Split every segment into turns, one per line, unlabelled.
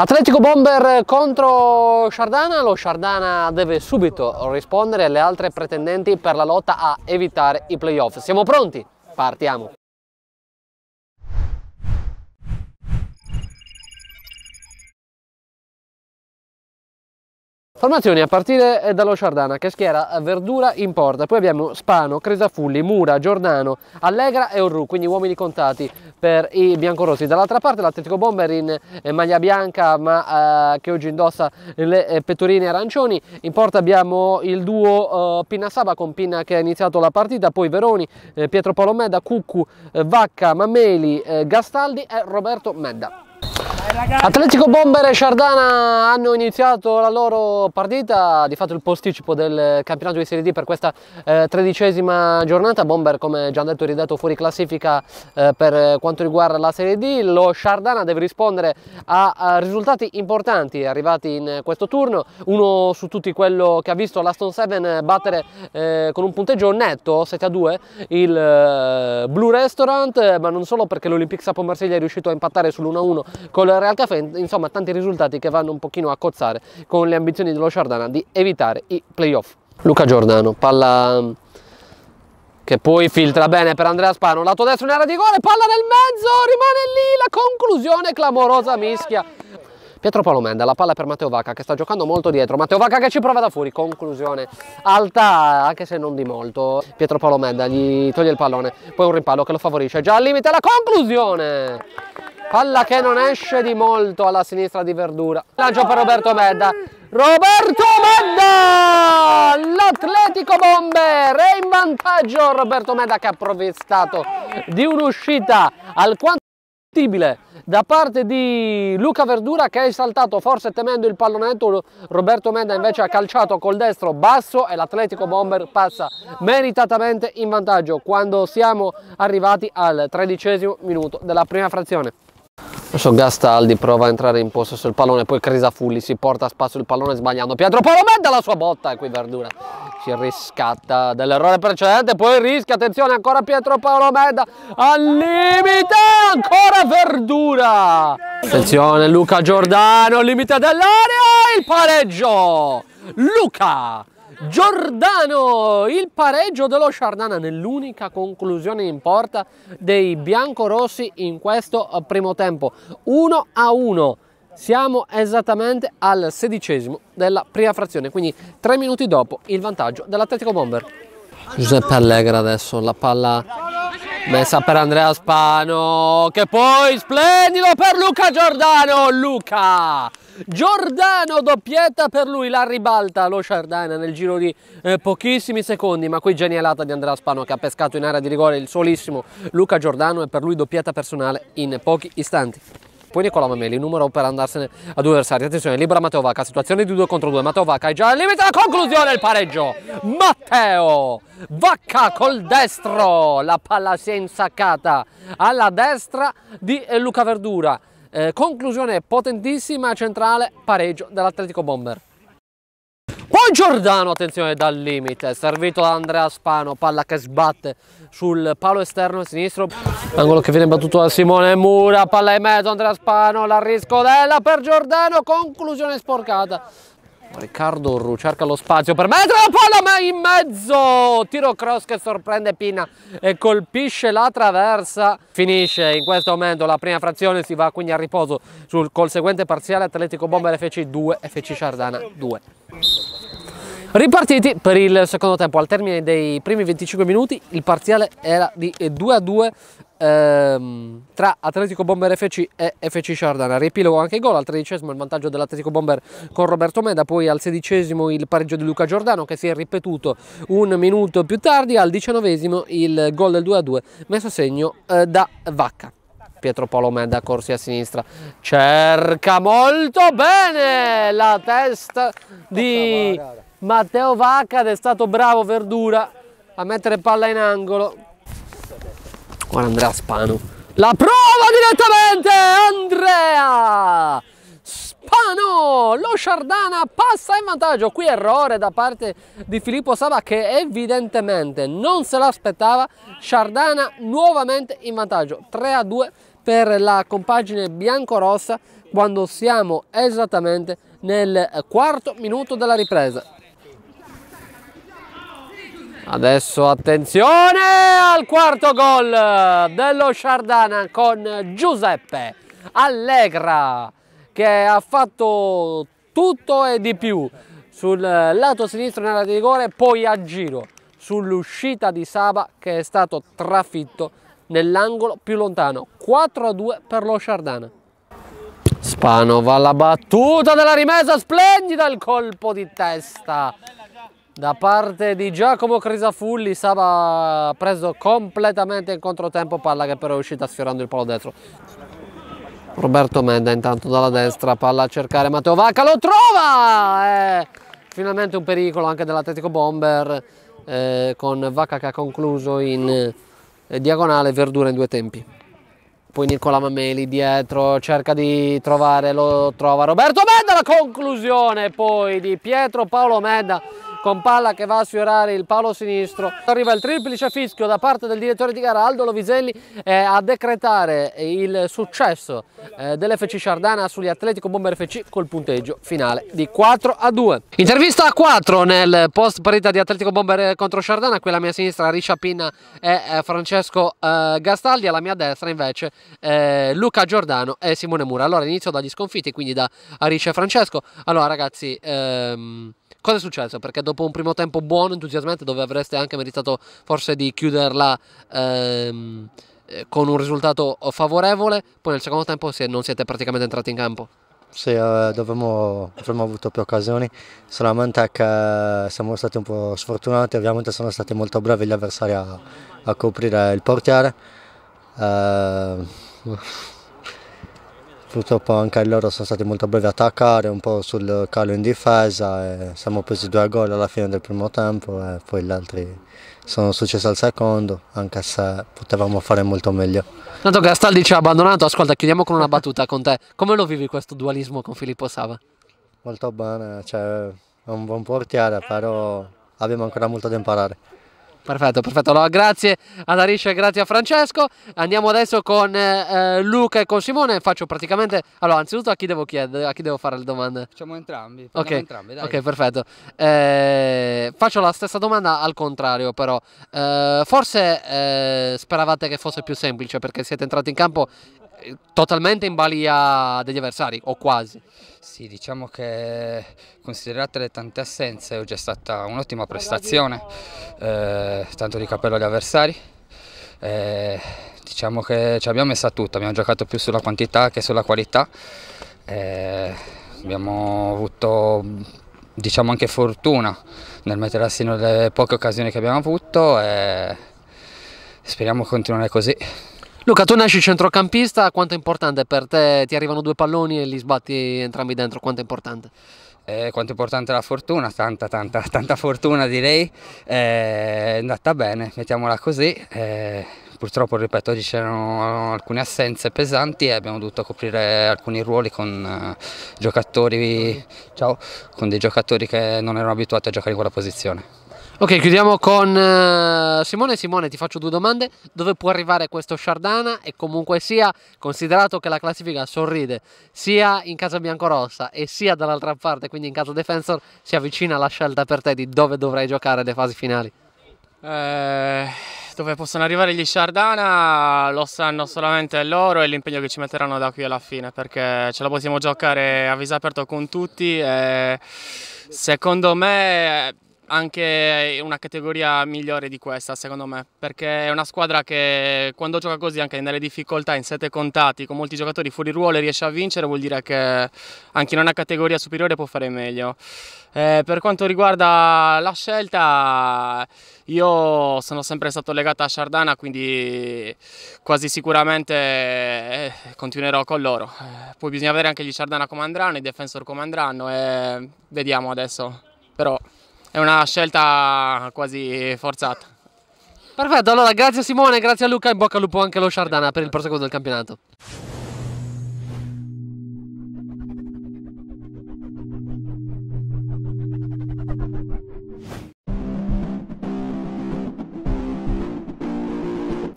Atletico Bomber contro Sciardana, lo Sciardana deve subito rispondere alle altre pretendenti per la lotta a evitare i playoff. Siamo pronti? Partiamo! Formazioni a partire dallo Sciardana che schiera Verdura in porta, poi abbiamo Spano, Cresafulli, Mura, Giordano, Allegra e Orru, quindi uomini contati per i biancorossi. Dall'altra parte l'Atletico Bomber in eh, maglia bianca ma eh, che oggi indossa le eh, pettorine arancioni. In porta abbiamo il duo eh, Pinna Saba con Pinna che ha iniziato la partita, poi Veroni, eh, Pietro Palomeda, Cuccu, eh, Vacca, Mameli, Gastaldi e Roberto Medda. Atletico Bomber e Sciardana hanno iniziato la loro partita, di fatto il posticipo del campionato di Serie D per questa eh, tredicesima giornata. Bomber, come già detto, è ridato fuori classifica eh, per quanto riguarda la Serie D. Lo Sciardana deve rispondere a, a, risultati importanti arrivati in questo turno. Uno su tutti quello che ha visto l'Aston 7 battere eh, con un punteggio netto 7 a 2 il eh, Blue Restaurant, ma non solo perché l'Olympique Sapo Marsiglia è riuscito a impattare sull'1-1 col Real Café, insomma tanti risultati che vanno un pochino a cozzare con le ambizioni dello Sciardana di evitare i playoff. Luca Giordano, palla mm, che poi filtra bene per Andrea Spano, lato destro in area di gol, palla nel mezzo, rimane lì la conclusione clamorosa mischia. Pietro Palomenda, la palla per Matteo Vacca che sta giocando molto dietro, Matteo Vacca che ci prova da fuori, conclusione alta anche se non di molto, Pietro Palomenda gli toglie il pallone, poi un rimpallo che lo favorisce, già al limite la conclusione Palla che non esce di molto alla sinistra di Verdura. Lancio per Roberto Medda. Roberto Medda! L'Atletico Bomber è in vantaggio. Roberto Medda che ha provvistato di un'uscita alquanto possibile da parte di Luca Verdura che è saltato forse temendo il pallonetto. Roberto Medda invece ha calciato col destro basso e l'Atletico Bomber passa meritatamente in vantaggio quando siamo arrivati al tredicesimo minuto della prima frazione. Adesso Gastaldi prova a entrare in posto sul pallone, poi Crisafulli si porta a spazio il pallone sbagliando. Pietro Paolo mette la sua botta e qui Verdura si riscatta dell'errore precedente, poi rischia, attenzione ancora Pietro Paolo Medda al limite, ancora Verdura. Attenzione Luca Giordano, limite dell'area, il pareggio. Luca Giordano, il pareggio dello Sciardana nell'unica conclusione in porta dei biancorossi in questo eh, primo tempo, 1 a 1. Siamo esattamente al sedicesimo della prima frazione, quindi tre minuti dopo il vantaggio dell'Atletico Bomber. Giuseppe Allegra adesso, la palla messa per Andrea Spano, che poi splendido per Luca Giordano, Luca! Giordano doppietta per lui, la ribalta lo Sardana nel giro di eh, pochissimi secondi, ma qui genialata di Andrea Spano che ha pescato in area di rigore il solissimo Luca Giordano e per lui doppietta personale in pochi istanti. Poi Nicola Mameli, numero per andarsene a due avversari. Attenzione, libera Matteo Vacca, situazione di 2 contro 2. Matteo Vacca è già al limite, la conclusione, il pareggio. Matteo Vacca col destro, la palla si è insaccata alla destra di eh, Luca Verdura. Eh, conclusione potentissima centrale, pareggio dell'Atletico Bomber. Poi Giordano, attenzione dal limite, servito da Andrea Spano, palla che sbatte sul palo esterno sinistro. Angolo che viene battuto da Simone Mura, palla in mezzo, Andrea Spano, la riscodella per Giordano, conclusione sporcata. Riccardo Orru cerca lo spazio per mettere la palla ma in mezzo mezzo! Tiro cross che sorprende Pina e colpisce la traversa. Finisce in questo momento la prima frazione, si va quindi a riposo sul, col seguente parziale Atletico Bomber FC 2, FC Sardana 2. Ripartiti per il secondo tempo, al termine dei primi 25 minuti il parziale era di 2 a 2 ehm, tra Atletico Bomber FC e FC Sardana. Riepilogo anche il gol, al tredicesimo il vantaggio dell'Atletico Bomber con Roberto Meda, poi al sedicesimo il pareggio di Luca Giordano che si è ripetuto un minuto più tardi, al diciannovesimo il gol del 2-2 messo a segno eh, da Vacca. Pietro Paolo Meda corsi a sinistra cerca molto bene la testa di Matteo Vacca ed è stato bravo Verdura a mettere palla in angolo Juan Andrea Spano. La prova direttamente Andrea! Spano! Lo Sciardana passa in vantaggio. Qui errore da parte di Filippo Saba che evidentemente non se l'aspettava. Sciardana nuovamente in vantaggio. 3 a 2 per la compagine bianco-rossa quando siamo esattamente nel quarto minuto della ripresa. Adesso attenzione al quarto gol dello Sciardana con Giuseppe Allegra che ha fatto tutto e di più sul lato sinistro nella rigore poi a giro sull'uscita di Saba che è stato trafitto nell'angolo più lontano 4-2 per lo Sciardana va alla battuta della rimessa splendida il colpo di testa da parte di Giacomo Crisafulli Saba preso completamente in controtempo palla che però è uscita sfiorando il palo destro Roberto Menda intanto dalla destra palla a cercare Matteo Vacca lo trova eh, finalmente un pericolo anche dell'Atletico Bomber eh, con Vacca che ha concluso in eh, diagonale Verdura in due tempi poi Nicola Mameli dietro cerca di trovare lo trova Roberto Menda la conclusione poi di Pietro Paolo Menda con palla che va a sfiorare il palo sinistro. Arriva il triplice fischio da parte del direttore di gara Aldo Loviselli eh, a decretare il successo eh, dell'FC Sardana sugli Atletico Bomber FC col punteggio finale di 4 a 2. Intervista a 4 nel post partita di Atletico Bomber eh, contro Sardana, qui alla mia sinistra Riccia Pinna e eh, Francesco eh, Gastaldi, alla mia destra invece eh, Luca Giordano e Simone Mura. Allora inizio dagli sconfitti, quindi da Riccia e Francesco. Allora ragazzi... Ehm... Cosa è successo? Perché dopo un primo tempo buono, entusiasmante, dove avreste anche meritato forse di chiuderla ehm, eh, con un risultato favorevole, poi nel secondo tempo non siete praticamente entrati in campo. Sì, eh, dovremmo, avremmo avuto più occasioni, solamente che eh, siamo stati un po' sfortunati, ovviamente sono stati molto bravi gli avversari a, a coprire il portiere. Eh, Purtroppo anche loro sono stati molto brevi a attaccare, un po' sul calo in difesa, siamo presi due gol alla fine del primo tempo e poi gli altri sono successi al secondo, anche se potevamo fare molto meglio. Tanto Gastaldi ci ha abbandonato, ascolta, chiudiamo con una battuta con te. Come lo vivi questo dualismo con Filippo Sava? Molto bene, cioè, è un buon portiere, però abbiamo ancora molto da imparare. Perfetto, perfetto. Allora, grazie ad Arisha grazie a Francesco. Andiamo adesso con eh, eh, Luca e con Simone. Faccio praticamente. Allora, anzitutto a chi devo chiedere, a chi devo fare le domande? Facciamo entrambi. Ok, entrambi, dai. ok, perfetto. Eh, faccio la stessa domanda al contrario, però. Eh, forse eh, speravate che fosse più semplice perché siete entrati in campo totalmente in balia degli avversari o quasi. Sì,
diciamo che considerate le tante assenze oggi è stata un'ottima prestazione, eh, tanto di capello agli avversari. Eh, diciamo che ci abbiamo messa tutto abbiamo giocato più sulla quantità che sulla qualità. Eh, abbiamo avuto diciamo anche fortuna nel mettere a sino le poche occasioni che abbiamo avuto e speriamo continuare così.
Luca, tu nasci centrocampista, quanto è importante per te? Ti arrivano due palloni e li sbatti entrambi dentro,
quanto è importante? Eh, quanto è importante la fortuna, tanta tanta tanta fortuna direi, eh, è andata bene, mettiamola così, eh, purtroppo ripeto oggi c'erano alcune assenze pesanti e abbiamo dovuto coprire alcuni ruoli con, eh, giocatori, ciao, con dei giocatori che non erano abituati a giocare in quella posizione.
Ok, chiudiamo con eh, Simone. Simone, ti faccio due domande. Dove può arrivare questo Shardana? E comunque sia, considerato che la classifica sorride sia in casa biancorossa e sia dall'altra parte, quindi in casa defensor, si avvicina la scelta per te di dove dovrai giocare le fasi finali.
Eh, dove possono arrivare gli Shardana lo sanno solamente loro e l'impegno che ci metteranno da qui alla fine, perché ce la possiamo giocare a viso aperto con tutti. E secondo me anche una categoria migliore di questa secondo me perché è una squadra che quando gioca così anche nelle difficoltà in sette contatti, con molti giocatori fuori ruolo e riesce a vincere vuol dire che anche in una categoria superiore può fare meglio eh, per quanto riguarda la scelta io sono sempre stato legato a Sardana quindi quasi sicuramente eh, continuerò con loro eh, poi bisogna avere anche gli Sardana come andranno i defensor come andranno e vediamo adesso però è una scelta quasi forzata.
Perfetto, allora grazie a Simone, grazie a Luca, in bocca al lupo anche allo Shardana per il proseguo del campionato.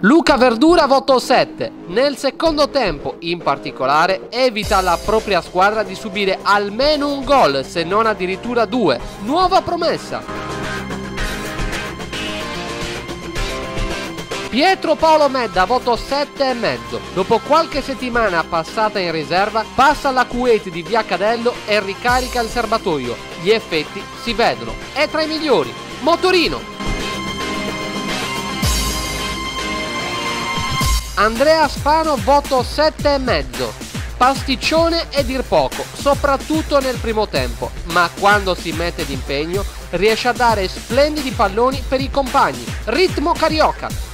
Luca Verdura voto 7. Nel secondo tempo, in particolare, evita alla propria squadra di subire almeno un gol, se non addirittura due. Nuova promessa! Pietro Paolo Medda, voto 7,5. Dopo qualche settimana passata in riserva, passa alla Kuwait di Via Cadello e ricarica il serbatoio. Gli effetti si vedono. È tra i migliori. Motorino! Andrea Spano voto 7,5. Pasticcione e dir poco, soprattutto nel primo tempo, ma quando si mette d'impegno riesce a dare splendidi palloni per i compagni. Ritmo carioca,